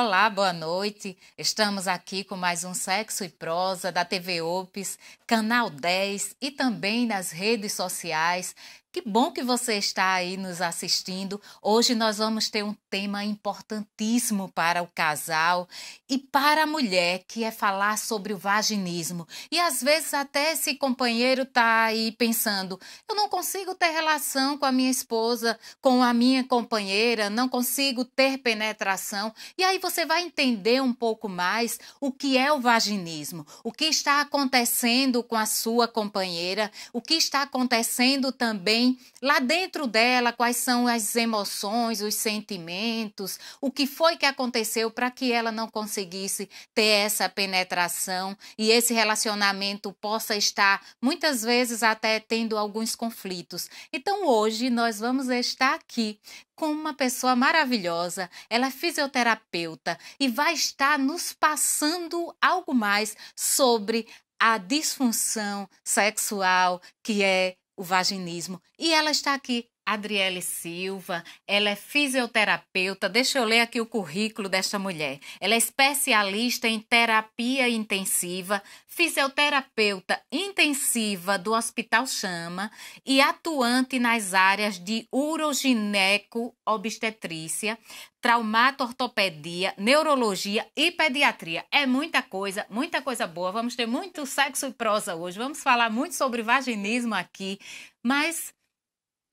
Olá, boa noite. Estamos aqui com mais um Sexo e Prosa da TV Ops, canal 10 e também nas redes sociais. Que bom que você está aí nos assistindo. Hoje nós vamos ter um tema importantíssimo para o casal e para a mulher, que é falar sobre o vaginismo. E às vezes até esse companheiro tá aí pensando: eu não consigo ter relação com a minha esposa, com a minha companheira, não consigo ter penetração. E aí você vai entender um pouco mais o que é o vaginismo, o que está acontecendo com a sua companheira, o que está acontecendo também tem lá dentro dela quais são as emoções, os sentimentos, o que foi que aconteceu para que ela não conseguisse ter essa penetração e esse relacionamento possa estar muitas vezes até tendo alguns conflitos. Então hoje nós vamos estar aqui com uma pessoa maravilhosa, ela é fisioterapeuta e vai estar nos passando algo mais sobre a disfunção sexual que é o vaginismo. E ela está aqui Adriele Silva, ela é fisioterapeuta. Deixa eu ler aqui o currículo desta mulher. Ela é especialista em terapia intensiva, fisioterapeuta intensiva do Hospital Chama e atuante nas áreas de urogineco obstetrícia, traumatortopedia, neurologia e pediatria. É muita coisa, muita coisa boa. Vamos ter muito sexo e prosa hoje. Vamos falar muito sobre vaginismo aqui, mas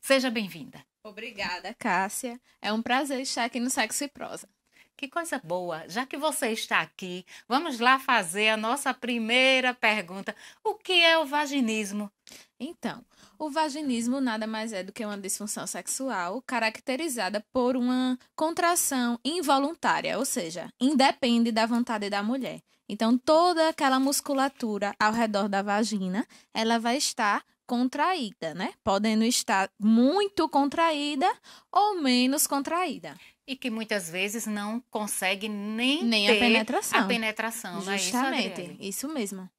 Seja bem-vinda. Obrigada, Cássia. É um prazer estar aqui no Sexo e Prosa. Que coisa boa! Já que você está aqui, vamos lá fazer a nossa primeira pergunta. O que é o vaginismo? Então, o vaginismo nada mais é do que uma disfunção sexual caracterizada por uma contração involuntária, ou seja, independe da vontade da mulher. Então, toda aquela musculatura ao redor da vagina, ela vai estar contraída, né? Podendo estar muito contraída ou menos contraída. E que muitas vezes não consegue nem, nem a penetração. A penetração, Justamente, é isso, isso mesmo.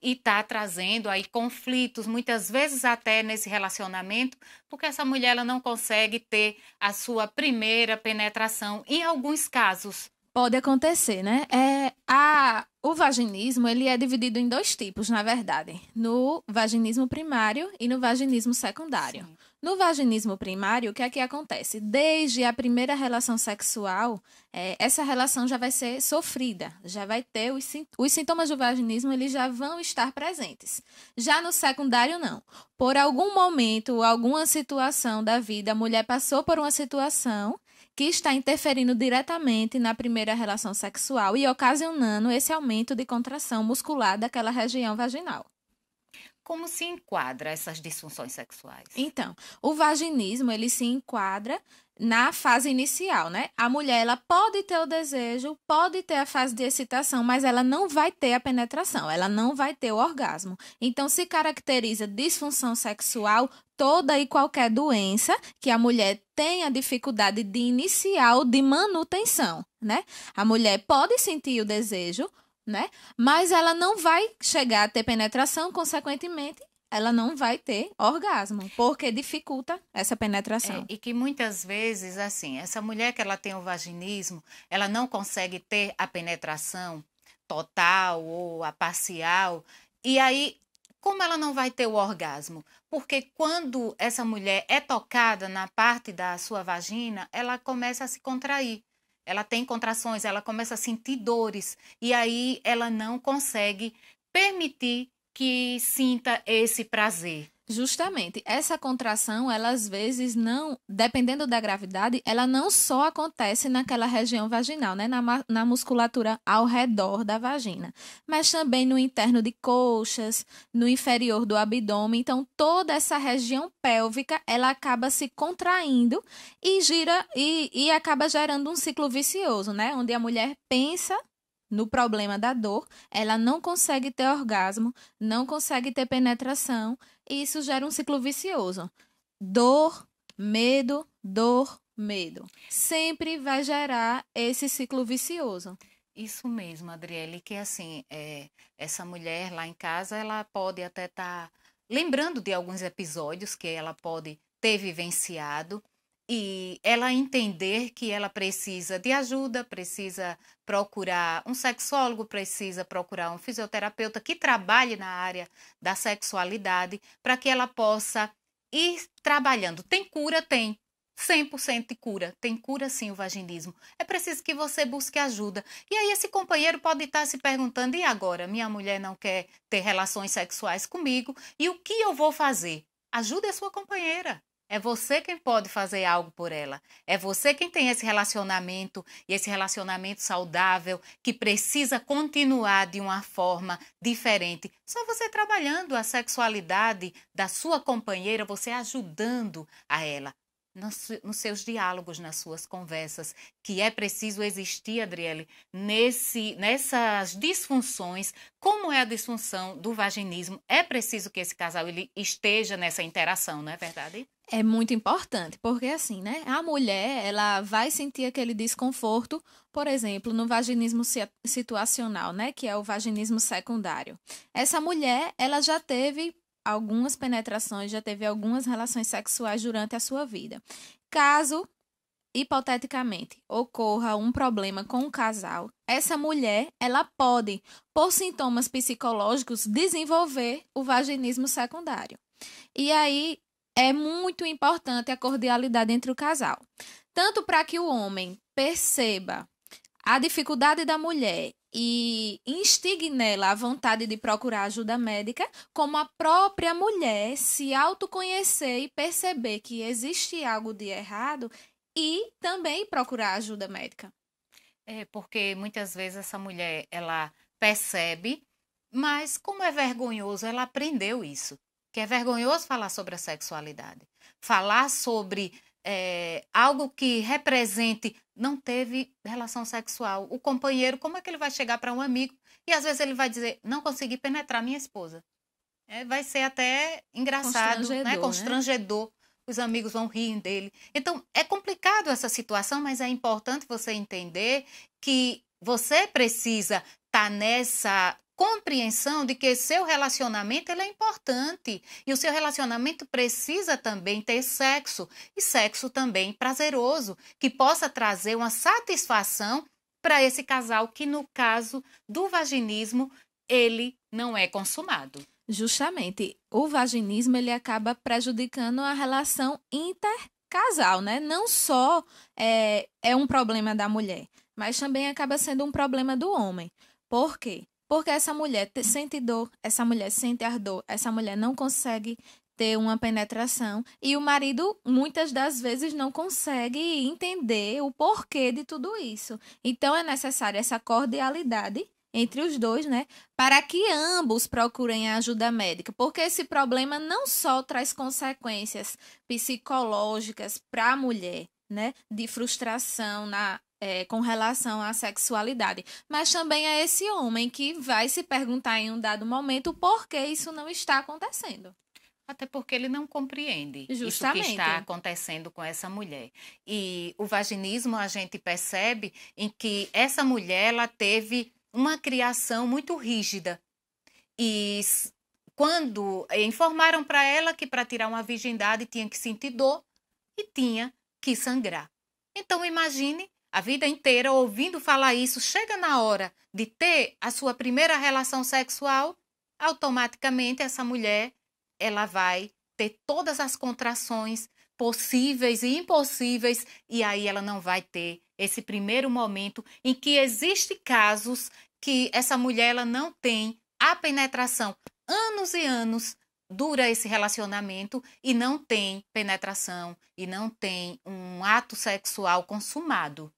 E tá trazendo aí conflitos, muitas vezes até nesse relacionamento, porque essa mulher ela não consegue ter a sua primeira penetração. Em alguns casos, pode acontecer, né? É, a, o vaginismo ele é dividido em dois tipos, na verdade: no vaginismo primário e no vaginismo secundário. Sim. No vaginismo primário, o que é que acontece? Desde a primeira relação sexual, é, essa relação já vai ser sofrida, já vai ter os, os sintomas do vaginismo, eles já vão estar presentes. Já no secundário, não. Por algum momento, alguma situação da vida, a mulher passou por uma situação que está interferindo diretamente na primeira relação sexual e ocasionando esse aumento de contração muscular daquela região vaginal como se enquadra essas disfunções sexuais? Então, o vaginismo, ele se enquadra na fase inicial, né? A mulher ela pode ter o desejo, pode ter a fase de excitação, mas ela não vai ter a penetração, ela não vai ter o orgasmo. Então se caracteriza disfunção sexual toda e qualquer doença que a mulher tenha dificuldade de inicial de manutenção, né? A mulher pode sentir o desejo, né? Mas ela não vai chegar a ter penetração, consequentemente, ela não vai ter orgasmo, porque dificulta essa penetração. É, e que muitas vezes, assim, essa mulher que ela tem o vaginismo, ela não consegue ter a penetração total ou a parcial. E aí, como ela não vai ter o orgasmo? Porque quando essa mulher é tocada na parte da sua vagina, ela começa a se contrair ela tem contrações, ela começa a sentir dores e aí ela não consegue permitir que sinta esse prazer. Justamente, essa contração, ela às vezes não, dependendo da gravidade, ela não só acontece naquela região vaginal, né, na, na musculatura ao redor da vagina, mas também no interno de coxas, no inferior do abdômen. Então, toda essa região pélvica, ela acaba se contraindo e gira e, e acaba gerando um ciclo vicioso, né, onde a mulher pensa no problema da dor, ela não consegue ter orgasmo, não consegue ter penetração e isso gera um ciclo vicioso. Dor, medo, dor, medo. Sempre vai gerar esse ciclo vicioso. Isso mesmo, Adriele, que assim, é, essa mulher lá em casa, ela pode até estar tá lembrando de alguns episódios que ela pode ter vivenciado, e ela entender que ela precisa de ajuda, precisa procurar um sexólogo, precisa procurar um fisioterapeuta que trabalhe na área da sexualidade para que ela possa ir trabalhando. Tem cura? Tem. 100% de cura. Tem cura sim o vaginismo. É preciso que você busque ajuda. E aí esse companheiro pode estar se perguntando: e agora? Minha mulher não quer ter relações sexuais comigo e o que eu vou fazer? Ajude a sua companheira. É você quem pode fazer algo por ela. É você quem tem esse relacionamento e esse relacionamento saudável que precisa continuar de uma forma diferente. Só você trabalhando a sexualidade da sua companheira, você ajudando a ela nos, seus diálogos, nas suas conversas, que é preciso existir, Adriele, nesse, nessas disfunções. Como é a disfunção do vaginismo? É preciso que esse casal ele esteja nessa interação, não é verdade? É muito importante, porque assim, né? A mulher, ela vai sentir aquele desconforto, por exemplo, no vaginismo situacional, né? Que é o vaginismo secundário. Essa mulher, ela já teve algumas penetrações, já teve algumas relações sexuais durante a sua vida. Caso hipoteticamente ocorra um problema com o casal, essa mulher, ela pode, por sintomas psicológicos, desenvolver o vaginismo secundário. E aí é muito importante a cordialidade entre o casal, tanto para que o homem perceba a dificuldade da mulher e instigue nela a vontade de procurar ajuda médica, como a própria mulher se autoconhecer e perceber que existe algo de errado e também procurar ajuda médica. É porque muitas vezes essa mulher ela percebe, mas como é vergonhoso, ela aprendeu isso. Que é vergonhoso falar sobre a sexualidade, falar sobre é, algo que represente não teve relação sexual. O companheiro, como é que ele vai chegar para um amigo e às vezes ele vai dizer, não consegui penetrar minha esposa? É, vai ser até engraçado, né, constrangedor, né? constrangedor. Né? Os amigos vão rir dele. Então, é complicado essa situação, mas é importante você entender que você precisa estar tá nessa compreensão de que seu relacionamento é importante e o seu relacionamento precisa também ter sexo e sexo também prazeroso que possa trazer uma satisfação para esse casal que no caso do vaginismo ele não é consumado. Justamente, o vaginismo ele acaba prejudicando a relação intercasal, né? Não só é, é um problema da mulher, mas também acaba sendo um problema do homem. Por quê? Porque essa mulher sente dor, essa mulher sente ardor, essa mulher não consegue ter uma penetração e o marido muitas das vezes não consegue entender o porquê de tudo isso. Então é necessária essa cordialidade entre os dois, né, para que ambos procurem a ajuda médica, porque esse problema não só traz consequências psicológicas para a mulher, né, de frustração na é, com relação à sexualidade, mas também a é esse homem que vai se perguntar em um dado momento por que isso não está acontecendo. Até porque ele não compreende o que está acontecendo com essa mulher. E o vaginismo a gente percebe em que essa mulher ela teve uma criação muito rígida. E quando informaram para ela que para tirar uma virgindade tinha que sentir dor e tinha que sangrar. Então imagine a vida inteira ouvindo falar isso, chega na hora de ter a sua primeira relação sexual, automaticamente essa mulher ela vai ter todas as contrações possíveis e impossíveis e aí ela não vai ter esse primeiro momento em que existe casos que essa mulher ela não tem a penetração. Anos e anos dura esse relacionamento e não tem penetração e não tem um ato sexual consumado.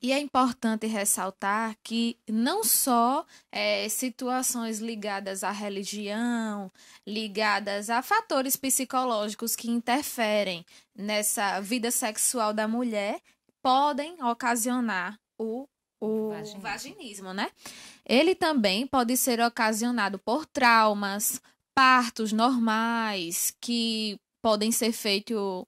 E é importante ressaltar que não só é, situações ligadas à religião, ligadas a fatores psicológicos que interferem nessa vida sexual da mulher, podem ocasionar o, o vaginismo. vaginismo, né? Ele também pode ser ocasionado por traumas, partos normais que podem ser feitos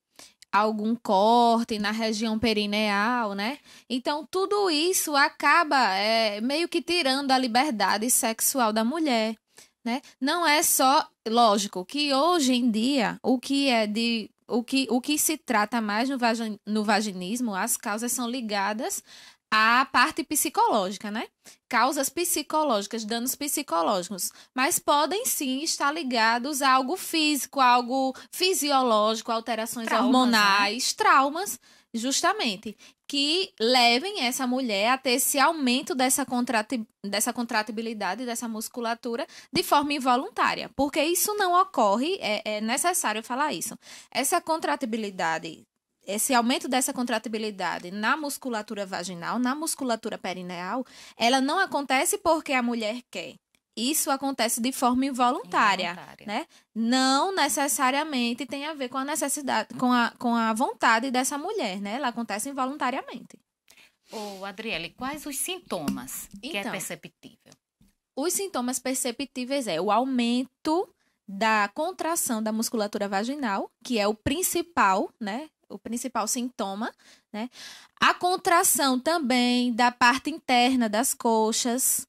algum corte na região perineal, né? Então, tudo isso acaba é, meio que tirando a liberdade sexual da mulher, né? Não é só, lógico, que hoje em dia o que é de o que, o que se trata mais no, vagin, no vaginismo, as causas são ligadas à parte psicológica, né? causas psicológicas, danos psicológicos, mas podem sim estar ligados a algo físico, a algo fisiológico, alterações traumas, né? hormonais, né? traumas, justamente, que levem essa mulher a ter esse aumento dessa, contrati dessa contratibilidade, dessa musculatura, de forma involuntária, porque isso não ocorre, é, é necessário falar isso. Essa contratibilidade esse aumento dessa contratibilidade na musculatura vaginal, na musculatura perineal, ela não acontece porque a mulher quer. Isso acontece de forma involuntária, involuntária. né? Não necessariamente tem a ver com a necessidade, com a, com a vontade dessa mulher, né? Ela acontece involuntariamente. Ô, Adriele, quais os sintomas então, que é então, perceptível? Os sintomas perceptíveis é o aumento da contração da musculatura vaginal, que é o principal, né, o principal sintoma, né? A contração também da parte interna das coxas.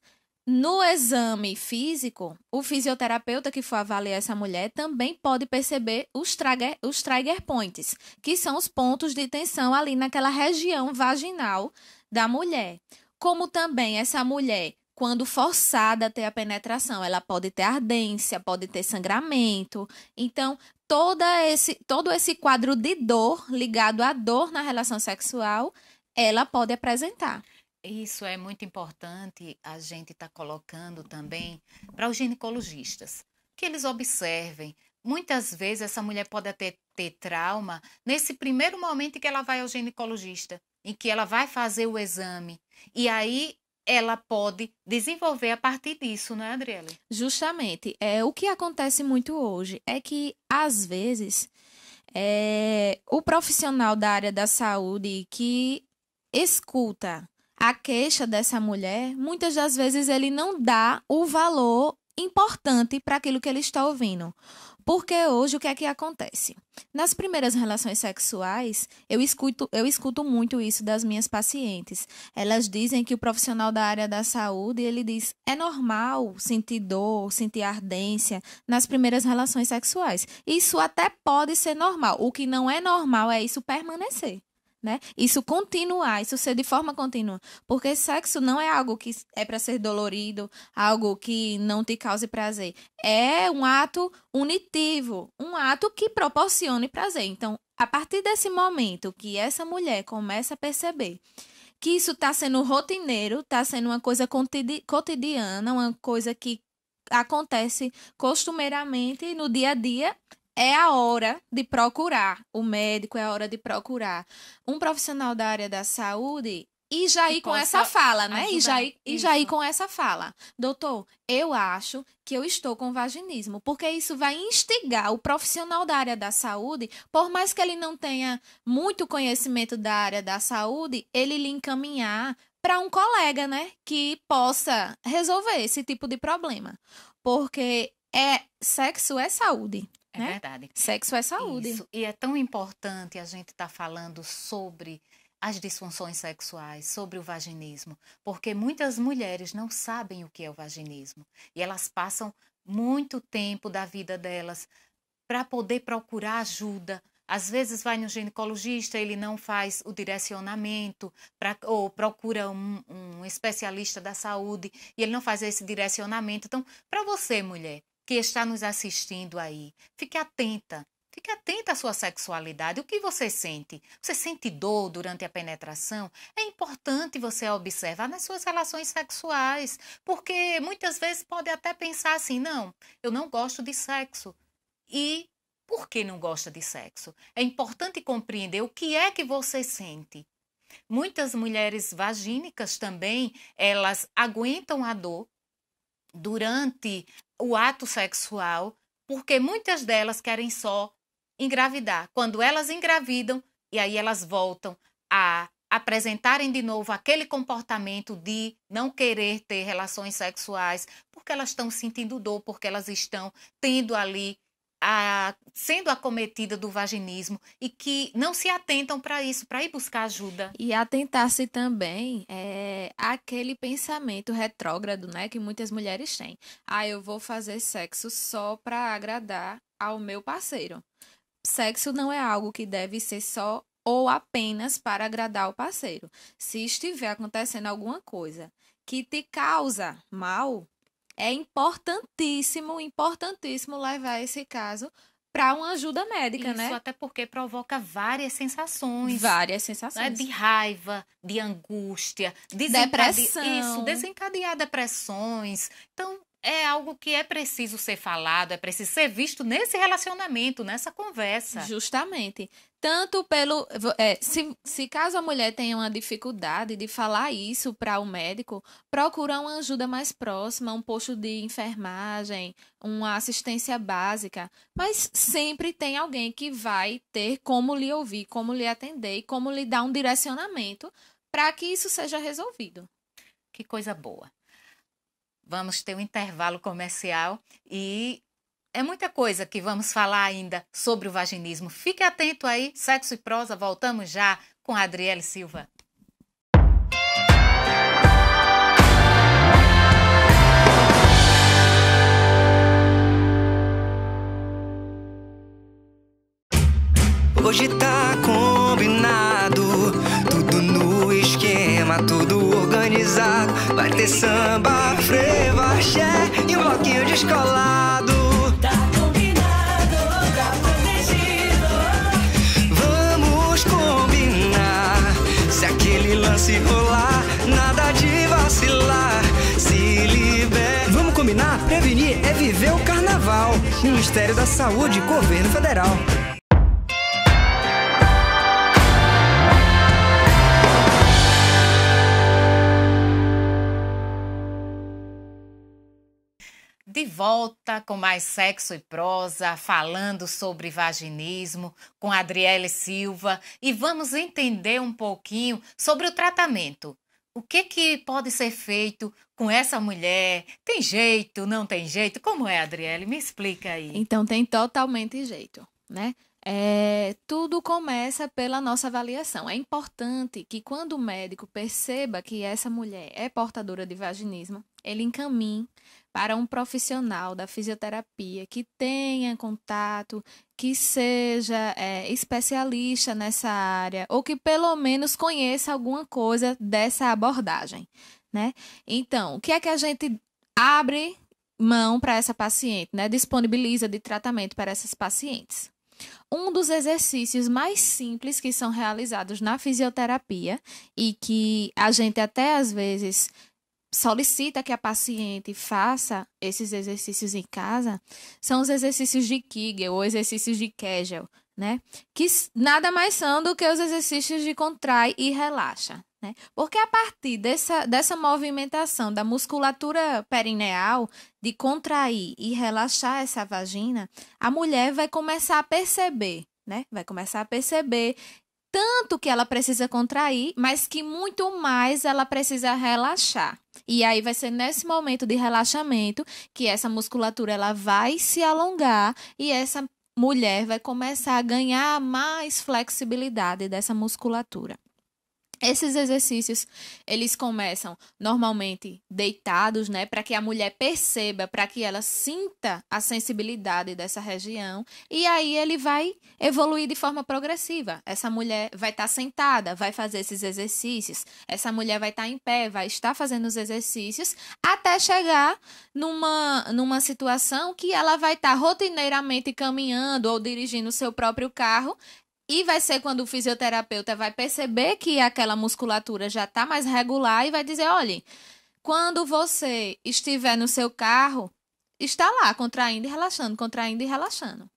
No exame físico, o fisioterapeuta que for avaliar essa mulher também pode perceber os, trigger, os trigger points, que são os pontos de tensão ali naquela região vaginal da mulher. Como também essa mulher quando forçada a ter a penetração. Ela pode ter ardência, pode ter sangramento. Então, toda esse, todo esse quadro de dor ligado à dor na relação sexual, ela pode apresentar. Isso é muito importante a gente estar tá colocando também para os ginecologistas, que eles observem. Muitas vezes essa mulher pode até ter trauma nesse primeiro momento que ela vai ao ginecologista, em que ela vai fazer o exame. E aí ela pode desenvolver a partir disso, não é, Adriele? Justamente. É, o que acontece muito hoje é que, às vezes, é, o profissional da área da saúde que escuta a queixa dessa mulher, muitas das vezes ele não dá o valor importante para aquilo que ele está ouvindo. Porque hoje o que é que acontece? Nas primeiras relações sexuais, eu escuto, eu escuto muito isso das minhas pacientes. Elas dizem que o profissional da área da saúde, ele diz: "É normal sentir dor, sentir ardência nas primeiras relações sexuais. Isso até pode ser normal. O que não é normal é isso permanecer." né? Isso continuar, isso ser de forma contínua, porque sexo não é algo que é para ser dolorido, algo que não te cause prazer. É um ato unitivo, um ato que proporcione prazer. Então, a partir desse momento que essa mulher começa a perceber que isso está sendo rotineiro, está sendo uma coisa cotidiana, uma coisa que acontece costumeiramente no dia a dia, é a hora de procurar o médico, é a hora de procurar um profissional da área da saúde e já ir com essa fala, né? E já, ir, e já ir com essa fala. Doutor, eu acho que eu estou com vaginismo, porque isso vai instigar o profissional da área da saúde, por mais que ele não tenha muito conhecimento da área da saúde, ele lhe encaminhar para um colega, né, que possa resolver esse tipo de problema. Porque é sexo é saúde. É né? verdade. Sexo é saúde. Isso. E é tão importante a gente estar tá falando sobre as disfunções sexuais, sobre o vaginismo, porque muitas mulheres não sabem o que é o vaginismo e elas passam muito tempo da vida delas para poder procurar ajuda. Às vezes vai no ginecologista, ele não faz o direcionamento, pra, ou procura um, um especialista da saúde e ele não faz esse direcionamento. Então, para você, mulher, que está nos assistindo aí, fique atenta. Fique atenta à sua sexualidade. O que você sente? Você sente dor durante a penetração? É importante você observar nas suas relações sexuais, porque muitas vezes pode até pensar assim: não, eu não gosto de sexo. E por que não gosta de sexo? É importante compreender o que é que você sente. Muitas mulheres vagínicas também, elas aguentam a dor durante o ato sexual, porque muitas delas querem só engravidar. Quando elas engravidam, e aí elas voltam a apresentarem de novo aquele comportamento de não querer ter relações sexuais, porque elas estão sentindo dor, porque elas estão tendo ali a, sendo acometida do vaginismo e que não se atentam para isso, para ir buscar ajuda. E atentar-se também é, aquele pensamento retrógrado, né, que muitas mulheres têm. Ah, eu vou fazer sexo só para agradar ao meu parceiro. Sexo não é algo que deve ser só ou apenas para agradar o parceiro. Se estiver acontecendo alguma coisa que te causa mal, é importantíssimo, importantíssimo levar esse caso para uma ajuda médica, Isso, né? Isso até porque provoca várias sensações. Várias né? sensações. Né? De raiva, de angústia, de depressão. Isso, desencadear depressões. Então, é algo que é preciso ser falado, é preciso ser visto nesse relacionamento, nessa conversa. Justamente tanto pelo. É, se, se caso a mulher tenha uma dificuldade de falar isso para o médico, procura uma ajuda mais próxima, um posto de enfermagem, uma assistência básica. Mas sempre tem alguém que vai ter como lhe ouvir, como lhe atender e como lhe dar um direcionamento para que isso seja resolvido. Que coisa boa. Vamos ter um intervalo comercial e é muita coisa que vamos falar ainda sobre o vaginismo. Fique atento aí, Sexo e Prosa, voltamos já com a Adriele Silva. Hoje tá combinado, tudo no esquema, tudo organizado. Vai ter samba, frevaché e um bloquinho descolado. se rolar, nada de vacilar, se liberta. Vamos combinar? Prevenir é viver o carnaval. Ministério da Saúde, Governo Federal. volta com mais sexo e prosa, falando sobre vaginismo com Adriele Silva e vamos entender um pouquinho sobre o tratamento. O que que pode ser feito com essa mulher? Tem jeito? Não tem jeito? Como é, Adriele? Me explica aí. Então tem totalmente jeito, né? É, tudo começa pela nossa avaliação. É importante que, quando o médico perceba que essa mulher é portadora de vaginismo, ele encaminhe para um profissional da fisioterapia que tenha contato, que seja é, especialista nessa área ou que pelo menos conheça alguma coisa dessa abordagem, né? Então, o que é que a gente abre mão para essa paciente, né? Disponibiliza de tratamento para essas pacientes? Um dos exercícios mais simples que são realizados na fisioterapia e que a gente até às vezes solicita que a paciente faça esses exercícios em casa são os exercícios de Kegel ou exercícios de Kegel, né? Que nada mais são do que os exercícios de contrai e relaxa. Né? Porque a partir dessa, dessa movimentação da musculatura perineal, de contrair e relaxar essa vagina, a mulher vai começar a perceber, né? Vai começar a perceber tanto que ela precisa contrair, mas que muito mais ela precisa relaxar. E aí vai ser nesse momento de relaxamento que essa musculatura ela vai se alongar e essa mulher vai começar a ganhar mais flexibilidade dessa musculatura. Esses exercícios, eles começam normalmente deitados, né, para que a mulher perceba, para que ela sinta a sensibilidade dessa região, e aí ele vai evoluir de forma progressiva. Essa mulher vai estar tá sentada, vai fazer esses exercícios. Essa mulher vai estar tá em pé, vai estar fazendo os exercícios até chegar numa numa situação que ela vai estar tá rotineiramente caminhando ou dirigindo o seu próprio carro e vai ser quando o fisioterapeuta vai perceber que aquela musculatura já está mais regular e vai dizer: olha, quando você estiver no seu carro, está lá contraindo e relaxando, contraindo e relaxando.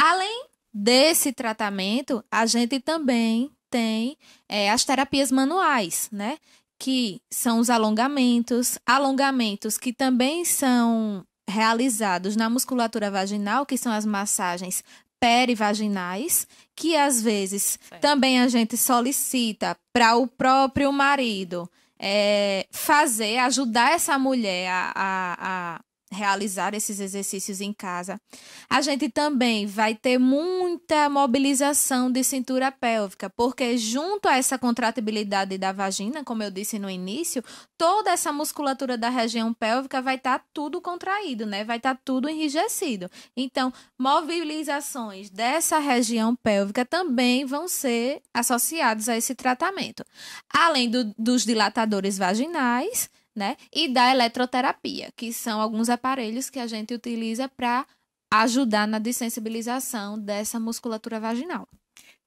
Além desse tratamento, a gente também tem é, as terapias manuais, né? Que são os alongamentos, alongamentos que também são realizados na musculatura vaginal, que são as massagens perivaginais, que às vezes certo. também a gente solicita para o próprio marido é, fazer, ajudar essa mulher a, a, a realizar esses exercícios em casa. A gente também vai ter muita mobilização de cintura pélvica, porque junto a essa contratibilidade da vagina, como eu disse no início, toda essa musculatura da região pélvica vai estar tá tudo contraído, né? Vai estar tá tudo enrijecido. Então, mobilizações dessa região pélvica também vão ser associados a esse tratamento. Além do, dos dilatadores vaginais, né? E da eletroterapia, que são alguns aparelhos que a gente utiliza para ajudar na dessensibilização dessa musculatura vaginal.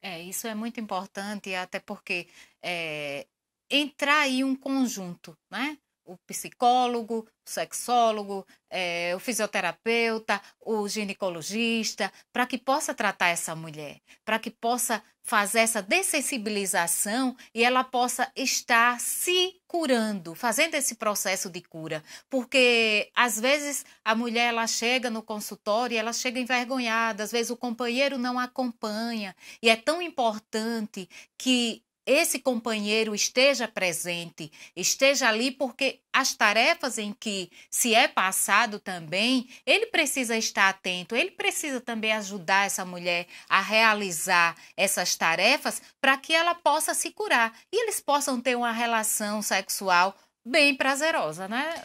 É, isso é muito importante, até porque é, entrar aí um conjunto, né? o psicólogo, o sexólogo, é, o fisioterapeuta, o ginecologista, para que possa tratar essa mulher, para que possa fazer essa dessensibilização e ela possa estar se curando, fazendo esse processo de cura, porque às vezes a mulher ela chega no consultório, e ela chega envergonhada, às vezes o companheiro não acompanha, e é tão importante que esse companheiro esteja presente, esteja ali, porque as tarefas em que se é passado também, ele precisa estar atento, ele precisa também ajudar essa mulher a realizar essas tarefas para que ela possa se curar e eles possam ter uma relação sexual bem prazerosa, né?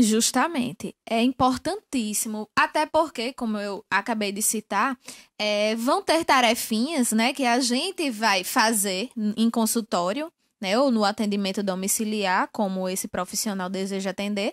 Justamente. É importantíssimo, até porque, como eu acabei de citar, é, vão ter tarefinhas né, que a gente vai fazer em consultório, né, ou no atendimento domiciliar, como esse profissional deseja atender.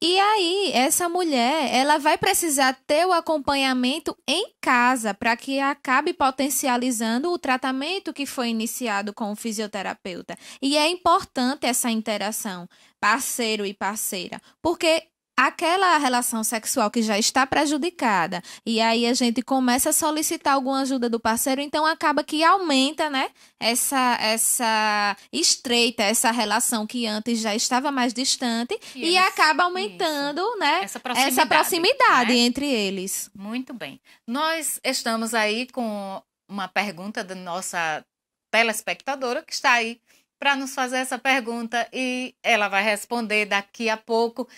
E aí, essa mulher, ela vai precisar ter o acompanhamento em casa para que acabe potencializando o tratamento que foi iniciado com o fisioterapeuta. E é importante essa interação parceiro e parceira, porque aquela relação sexual que já está prejudicada e aí a gente começa a solicitar alguma ajuda do parceiro, então acaba que aumenta, né, essa essa estreita, essa relação que antes já estava mais distante e, e acaba aumentando, isso. né, essa proximidade, essa proximidade né? entre eles. Muito bem. Nós estamos aí com uma pergunta da nossa telespectadora que está aí para nos fazer essa pergunta e ela vai responder daqui a pouco,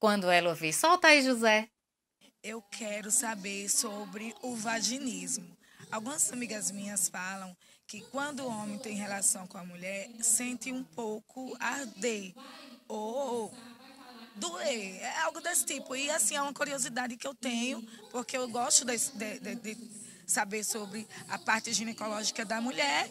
quando ela ouvir. Solta aí, José. Eu quero saber sobre o vaginismo. Algumas amigas minhas falam que quando o homem tem relação com a mulher, sente um pouco arder ou doer, é algo desse tipo. E assim, é uma curiosidade que eu tenho, porque eu gosto de, de, de, de saber sobre a parte ginecológica da mulher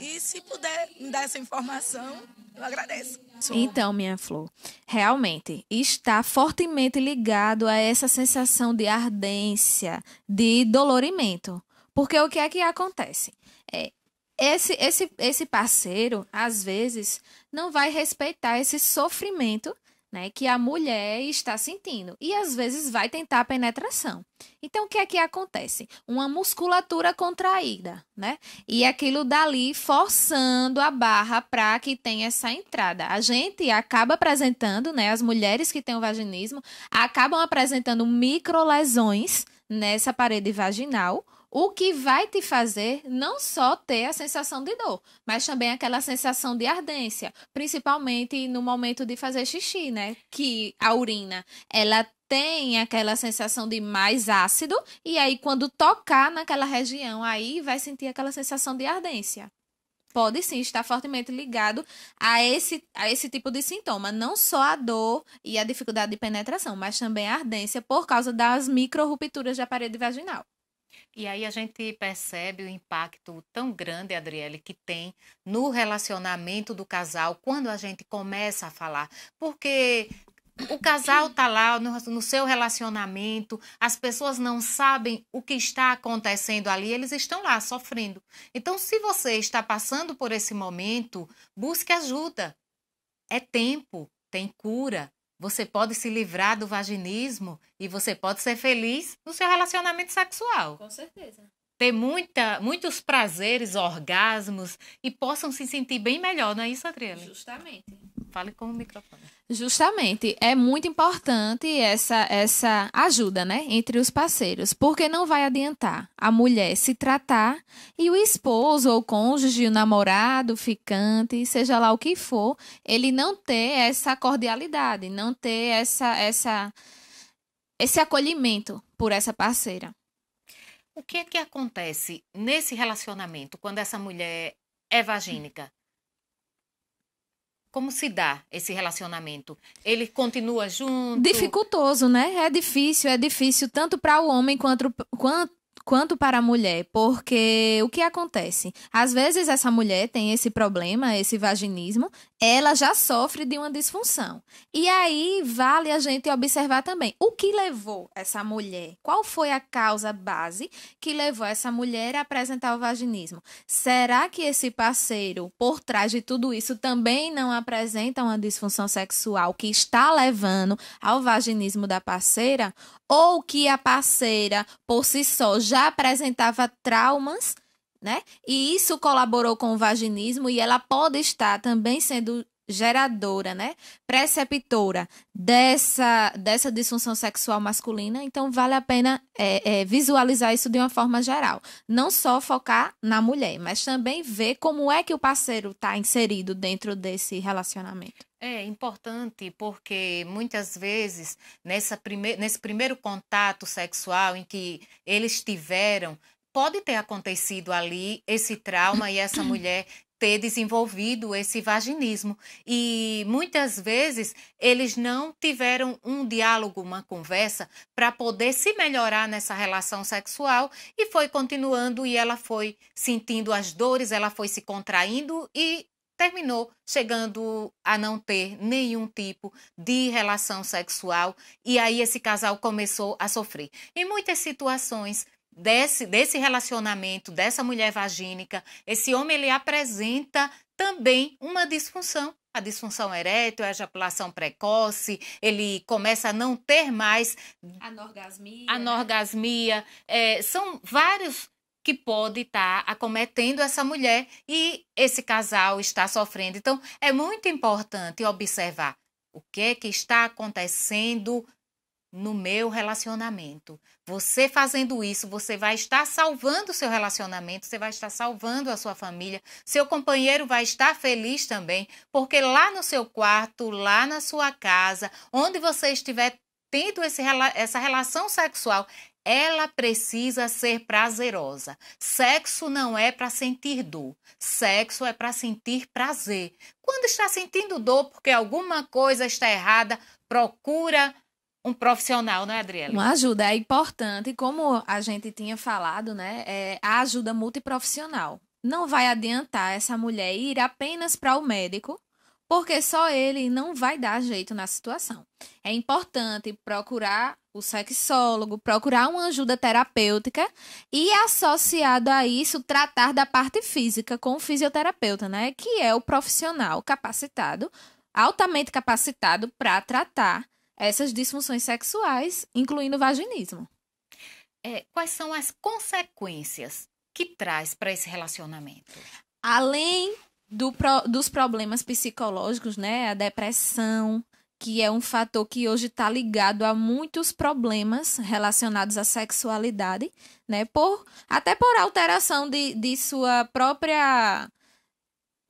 e se puder me dar essa informação, eu agradeço. Então, minha flor, realmente está fortemente ligado a essa sensação de ardência, de dolorimento. Porque o que é que acontece? É, esse, esse, esse parceiro, às vezes, não vai respeitar esse sofrimento né, que a mulher está sentindo e às vezes vai tentar a penetração. Então o que é que acontece? Uma musculatura contraída, né? E aquilo dali forçando a barra para que tenha essa entrada. A gente acaba apresentando, né, as mulheres que têm o vaginismo acabam apresentando microlesões nessa parede vaginal o que vai te fazer não só ter a sensação de dor, mas também aquela sensação de ardência, principalmente no momento de fazer xixi, né? Que a urina, ela tem aquela sensação de mais ácido e aí quando tocar naquela região, aí vai sentir aquela sensação de ardência. Pode sim estar fortemente ligado a esse, a esse tipo de sintoma, não só a dor e a dificuldade de penetração, mas também a ardência por causa das microrupturas de parede vaginal. E aí a gente percebe o impacto tão grande, Adriele, que tem no relacionamento do casal quando a gente começa a falar. Porque o casal tá lá no, no, seu relacionamento, as pessoas não sabem o que está acontecendo ali, eles estão lá sofrendo. Então, se você está passando por esse momento, busque ajuda. É tempo, tem cura. Você pode se livrar do vaginismo e você pode ser feliz no seu relacionamento sexual. Com certeza. Ter muita, muitos prazeres, orgasmos e possam se sentir bem melhor, não é isso, Adriana? Justamente. Fale com o microfone. Justamente, é muito importante essa, essa ajuda, né, entre os parceiros, porque não vai adiantar a mulher se tratar e o esposo ou cônjuge, o namorado, o ficante, seja lá o que for, ele não ter essa cordialidade, não ter essa essa esse acolhimento por essa parceira. O que é que acontece nesse relacionamento quando essa mulher é vagínica? Como se dá esse relacionamento? Ele continua junto? Dificultoso, né? É difícil, é difícil tanto para o homem quanto, quanto quanto para a mulher, porque o que acontece? Às vezes essa mulher tem esse problema, esse vaginismo, ela já sofre de uma disfunção. E aí vale a gente observar também o que levou essa mulher, qual foi a causa base que levou essa mulher a apresentar o vaginismo. Será que esse parceiro, por trás de tudo isso, também não apresenta uma disfunção sexual que está levando ao vaginismo da parceira? Ou que a parceira, por si só, já apresentava traumas, né? E isso colaborou com o vaginismo e ela pode estar também sendo geradora, né? Preceptora dessa, dessa disfunção sexual masculina. Então, vale a pena é, é, visualizar isso de uma forma geral. Não só focar na mulher, mas também ver como é que o parceiro está inserido dentro desse relacionamento. É importante porque muitas vezes nessa prime nesse primeiro contato sexual em que eles tiveram, pode ter acontecido ali esse trauma e essa mulher ter desenvolvido esse vaginismo. E muitas vezes eles não tiveram um diálogo, uma conversa para poder se melhorar nessa relação sexual e foi continuando e ela foi sentindo as dores, ela foi se contraindo e terminou chegando a não ter nenhum tipo de relação sexual e aí esse casal começou a sofrer. Em muitas situações desse, desse relacionamento, dessa mulher vagínica, esse homem ele apresenta também uma disfunção. A disfunção erétil, a ejaculação precoce, ele começa a não ter mais. Anorgasmia. Anorgasmia. É, são vários que pode estar tá acometendo essa mulher e esse casal está sofrendo. Então, é muito importante observar o que, é que está acontecendo no meu relacionamento. Você fazendo isso, você vai estar salvando o seu relacionamento, você vai estar salvando a sua família, seu companheiro vai estar feliz também, porque lá no seu quarto, lá na sua casa, onde você estiver tendo esse, essa relação sexual, ela precisa ser prazerosa. Sexo não é para sentir dor, sexo é para sentir prazer. Quando está sentindo dor porque alguma coisa está errada, procura um profissional, não é, Uma ajuda é importante, como a gente tinha falado, né? É a ajuda multiprofissional. Não vai adiantar essa mulher ir apenas para o médico, porque só ele não vai dar jeito na situação. É importante procurar o sexólogo, procurar uma ajuda terapêutica e associado a isso tratar da parte física com o fisioterapeuta, né, que é o profissional capacitado, altamente capacitado para tratar essas disfunções sexuais, incluindo vaginismo. É, quais são as consequências que traz para esse relacionamento? Além do, dos problemas psicológicos, né? A depressão, que é um fator que hoje está ligado a muitos problemas relacionados à sexualidade, né? Por, até por alteração de, de sua própria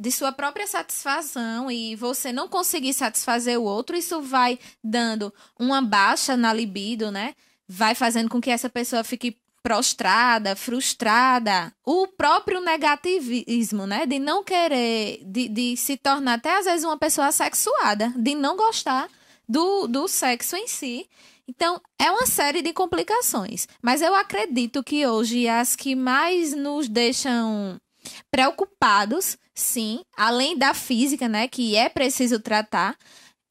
de sua própria satisfação e você não conseguir satisfazer o outro, isso vai dando uma baixa na libido, né? Vai fazendo com que essa pessoa fique prostrada, frustrada, o próprio negativismo, né? De não querer, de, de se tornar até às vezes uma pessoa sexuada, de não gostar do, do sexo em si. Então, é uma série de complicações. Mas eu acredito que hoje as que mais nos deixam preocupados sim, além da física, né, que é preciso tratar,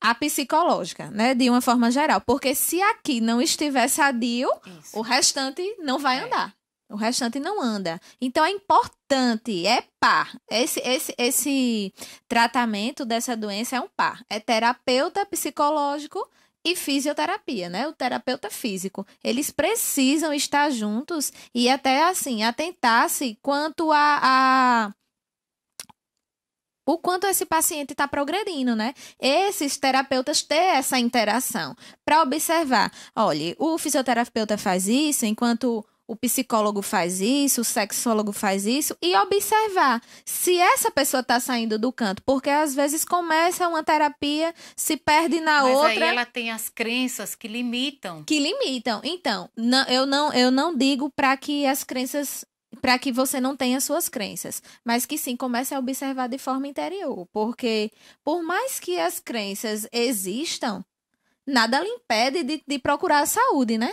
a psicológica, né, de uma forma geral, porque se aqui não estiver sadio, o restante não vai é. andar. O restante não anda. Então é importante, é par. Esse, esse, esse tratamento dessa doença é um par. É terapeuta psicológico e fisioterapia, né? O terapeuta físico. Eles precisam estar juntos e até assim, atentar-se quanto a, a o quanto esse paciente está progredindo, né? Esses terapeutas ter essa interação para observar. Olha, o fisioterapeuta faz isso, enquanto o psicólogo faz isso, o sexólogo faz isso, e observar se essa pessoa está saindo do canto, porque às vezes começa uma terapia, se perde na Mas outra. Aí ela tem as crenças que limitam. Que limitam. Então, não, eu, não, eu não digo para que as crenças para que você não tenha suas crenças, mas que sim comece a observar de forma interior, porque por mais que as crenças existam, nada lhe impede de, de procurar a saúde, né?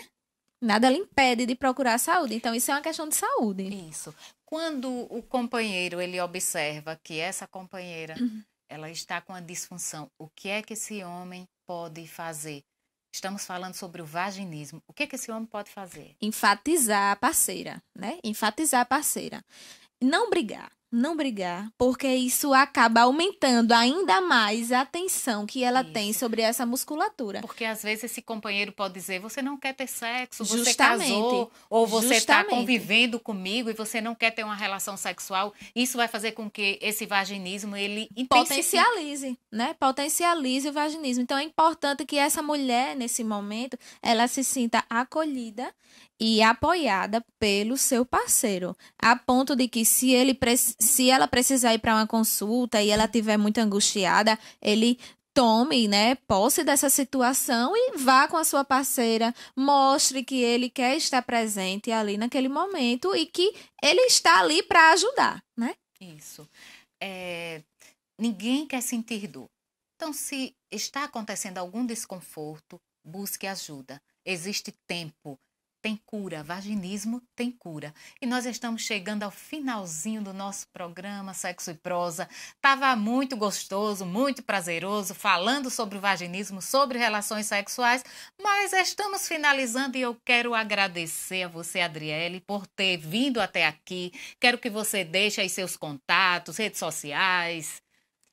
Nada lhe impede de procurar a saúde. Então isso é uma questão de saúde. Isso. Quando o companheiro ele observa que essa companheira uhum. ela está com a disfunção, o que é que esse homem pode fazer? Estamos falando sobre o vaginismo. O que, é que esse homem pode fazer? Enfatizar a parceira, né? Enfatizar a parceira. Não brigar não brigar, porque isso acaba aumentando ainda mais a tensão que ela isso. tem sobre essa musculatura. Porque às vezes esse companheiro pode dizer: você não quer ter sexo, você casou, ou você está convivendo comigo e você não quer ter uma relação sexual. Isso vai fazer com que esse vaginismo ele potencialize, né? Potencialize o vaginismo. Então é importante que essa mulher nesse momento ela se sinta acolhida e apoiada pelo seu parceiro, a ponto de que se ele Uhum. se ela precisar ir para uma consulta e ela tiver muito angustiada, ele tome, né, posse dessa situação e vá com a sua parceira, mostre que ele quer estar presente ali naquele momento e que ele está ali para ajudar, né? Isso. É, ninguém quer sentir dor. Então, se está acontecendo algum desconforto, busque ajuda. Existe tempo, tem cura, vaginismo tem cura. E nós estamos chegando ao finalzinho do nosso programa Sexo e Prosa. Tava muito gostoso, muito prazeroso, falando sobre o vaginismo, sobre relações sexuais, mas estamos finalizando e eu quero agradecer a você, Adriele, por ter vindo até aqui. Quero que você deixe aí seus contatos, redes sociais.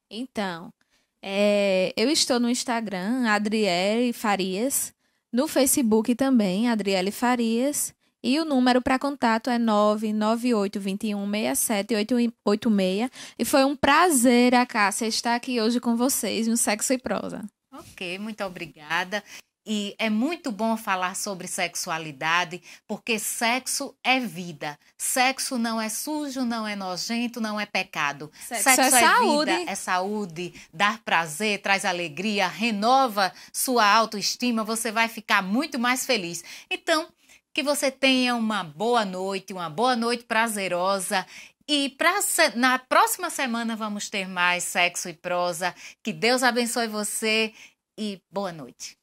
Então, é, eu estou no Instagram, Adriele Farias. No Facebook também, Adriele Farias. E o número para contato é 998-2167-886. E foi um prazer, a Cássia, estar aqui hoje com vocês no Sexo e Prosa. Ok, muito obrigada. E é muito bom falar sobre sexualidade, porque sexo é vida. Sexo não é sujo, não é nojento, não é pecado. Sexo, sexo é, é, saúde. vida, é saúde, dá prazer, traz alegria, renova sua autoestima, você vai ficar muito mais feliz. Então, que você tenha uma boa noite, uma boa noite prazerosa e pra, na próxima semana vamos ter mais sexo e prosa. Que Deus abençoe você e boa noite.